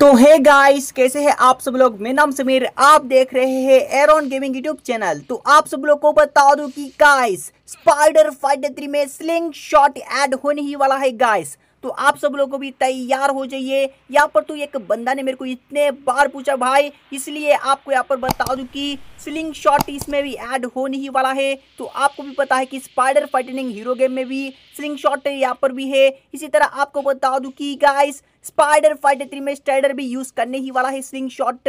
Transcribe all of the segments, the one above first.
तो hey guys कैसे हैं आप सब लोग मेरा नाम समीर आप देख रहे हैं एरोन गेमिंग यूट्यूब चैनल तो आप सब लोग को बता दूं कि गाइस स्पाइडर फाइटर थ्री में स्लिंग शॉट ऐड होने ही वाला है गाइस तो आप सब लोगों भी तैयार हो जाइए यहाँ पर तो एक बंदा ने मेरे को इतने बार पूछा भाई इसलिए आपको यहाँ पर बता दू कि स्लिंग शॉट इसमें भी ऐड होने ही वाला है तो आपको भी पता है कि स्पाइडर फाइटनिंग हीरो गेम में भी स्लिंग शॉट यहाँ पर भी है इसी तरह आपको बता दूँ कि गाइस स्पाइडर फाइटर थ्री में स्टाइडर भी यूज करने ही वाला है स्लिंग शॉट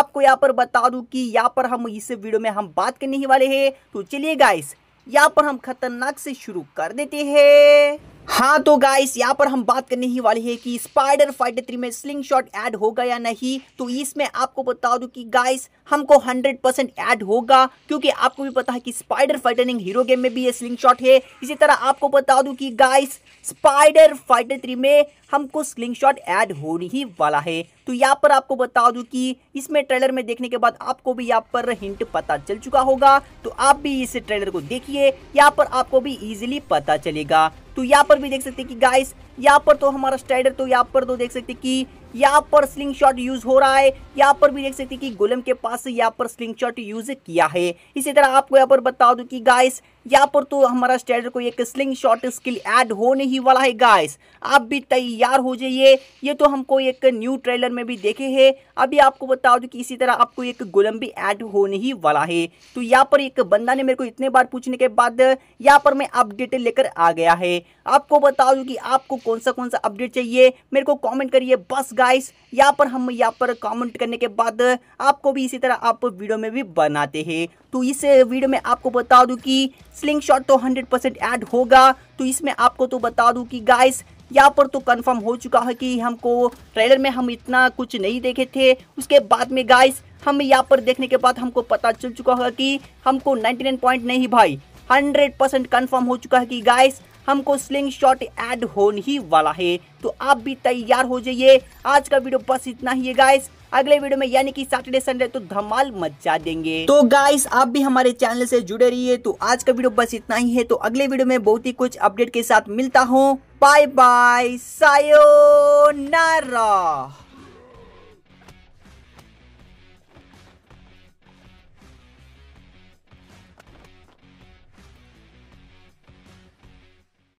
आपको यहाँ पर बता दूँ कि यहाँ पर हम इस वीडियो में हम बात करने ही वाले हैं तो चलिए गाइस यहाँ पर हम खतरनाक से शुरू कर देते हैं हाँ तो गाइस यहाँ पर हम बात करने ही वाली है कि स्पाइडर फाइटर थ्री में स्लिंग शॉट ऐड होगा या नहीं तो इसमें आपको बता दूं कि गाइस हमको 100 परसेंट ऐड होगा क्योंकि आपको भी पता है कि स्पाइडर फाइटनिंग हीरो गेम में भी ये स्लिंग शॉट है इसी तरह आपको बता दूं कि गाइस स्पाइडर फाइटर थ्री में हमको स्लिंग शॉट ऐड होने ही वाला है तो यहाँ पर आपको बता दूं कि इसमें ट्रेलर में देखने के बाद आपको भी यहाँ पर हिंट पता चल चुका होगा तो आप भी इस ट्रेलर को देखिए यहाँ पर आपको भी इजिली पता चलेगा तो यहाँ पर भी देख सकते हैं कि गाइस यहाँ पर तो हमारा स्टाइडर तो यहाँ पर तो देख सकते हैं कि यहाँ पर स्लिंग शॉट यूज हो रहा है यहाँ पर भी देख सकते हैं कि गोलम के पास यहाँ पर स्लिंग शॉट यूज किया है इसी तरह आपको यहाँ पर बता दू की गाइस यहाँ पर तो हमारा स्टैंडर्ड को एक स्लिंग शॉट स्किल ऐड होने ही वाला है गाइस आप भी तैयार हो जाइए ये तो हमको एक न्यू ट्रेलर में भी देखे हैं अभी आपको बता दूँ कि इसी तरह आपको एक गुलम भी ऐड होने ही वाला है तो यहाँ पर एक बंदा ने मेरे को इतने बार पूछने के बाद यहाँ पर मैं अपडेट लेकर आ गया है आपको बता दूँ कि आपको कौन सा कौन सा अपडेट चाहिए मेरे को कॉमेंट करिए बस गाइस यहाँ पर हम यहाँ पर कॉमेंट करने के बाद आपको भी इसी तरह आप वीडियो में भी बनाते हैं तो इस वीडियो में आपको बता दूं कि स्लिंग शॉट तो 100% ऐड होगा तो इसमें आपको तो बता दूं कि गाइस यहाँ पर तो कंफर्म हो चुका है कि हमको ट्रेलर में हम इतना कुछ नहीं देखे थे उसके बाद में गाइस हम यहाँ पर देखने के बाद हमको पता चल चुका होगा कि हमको नाइन्टी पॉइंट नहीं भाई हंड्रेड परसेंट कन्फर्म हो चुका है कि गाइस हमको स्लिंग शॉट एड होने ही वाला है तो आप भी तैयार हो जाइए आज का वीडियो बस इतना ही है गाइस अगले वीडियो में यानी कि सैटरडे संडे तो धमाल मचा देंगे तो गाइस आप भी हमारे चैनल से जुड़े रहिए तो आज का वीडियो बस इतना ही है तो अगले वीडियो में बहुत ही कुछ अपडेट के साथ मिलता हूँ बाय बाय सायो नारा